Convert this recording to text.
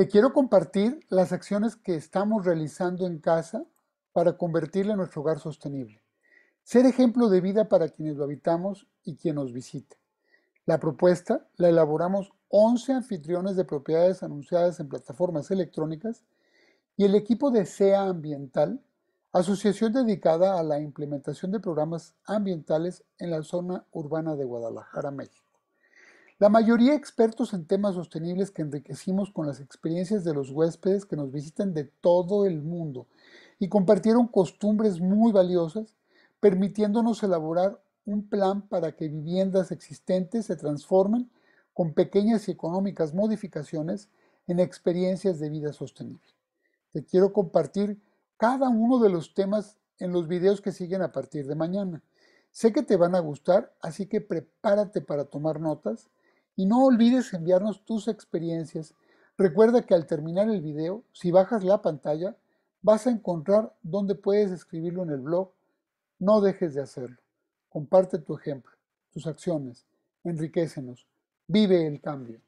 Te quiero compartir las acciones que estamos realizando en casa para convertirle nuestro hogar sostenible. Ser ejemplo de vida para quienes lo habitamos y quien nos visite. La propuesta la elaboramos 11 anfitriones de propiedades anunciadas en plataformas electrónicas y el equipo de SEA Ambiental, asociación dedicada a la implementación de programas ambientales en la zona urbana de Guadalajara, México. La mayoría expertos en temas sostenibles que enriquecimos con las experiencias de los huéspedes que nos visitan de todo el mundo y compartieron costumbres muy valiosas, permitiéndonos elaborar un plan para que viviendas existentes se transformen con pequeñas y económicas modificaciones en experiencias de vida sostenible. Te quiero compartir cada uno de los temas en los videos que siguen a partir de mañana. Sé que te van a gustar, así que prepárate para tomar notas y no olvides enviarnos tus experiencias. Recuerda que al terminar el video, si bajas la pantalla, vas a encontrar dónde puedes escribirlo en el blog. No dejes de hacerlo. Comparte tu ejemplo, tus acciones, enriquecenos, vive el cambio.